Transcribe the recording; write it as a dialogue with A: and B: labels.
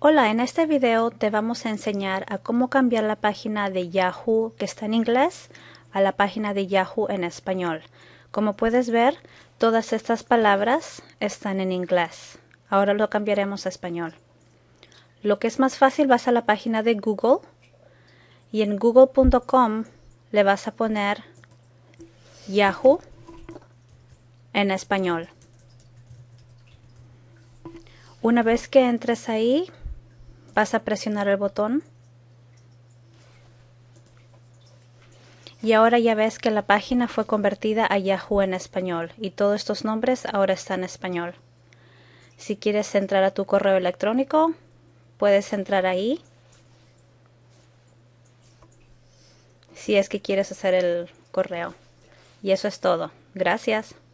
A: Hola, en este video te vamos a enseñar a cómo cambiar la página de Yahoo que está en inglés a la página de Yahoo en español. Como puedes ver, todas estas palabras están en inglés. Ahora lo cambiaremos a español. Lo que es más fácil, vas a la página de Google y en google.com le vas a poner Yahoo en español. Una vez que entres ahí, vas a presionar el botón y ahora ya ves que la página fue convertida a Yahoo en español y todos estos nombres ahora están en español. Si quieres entrar a tu correo electrónico, puedes entrar ahí. Si es que quieres hacer el correo. Y eso es todo. Gracias.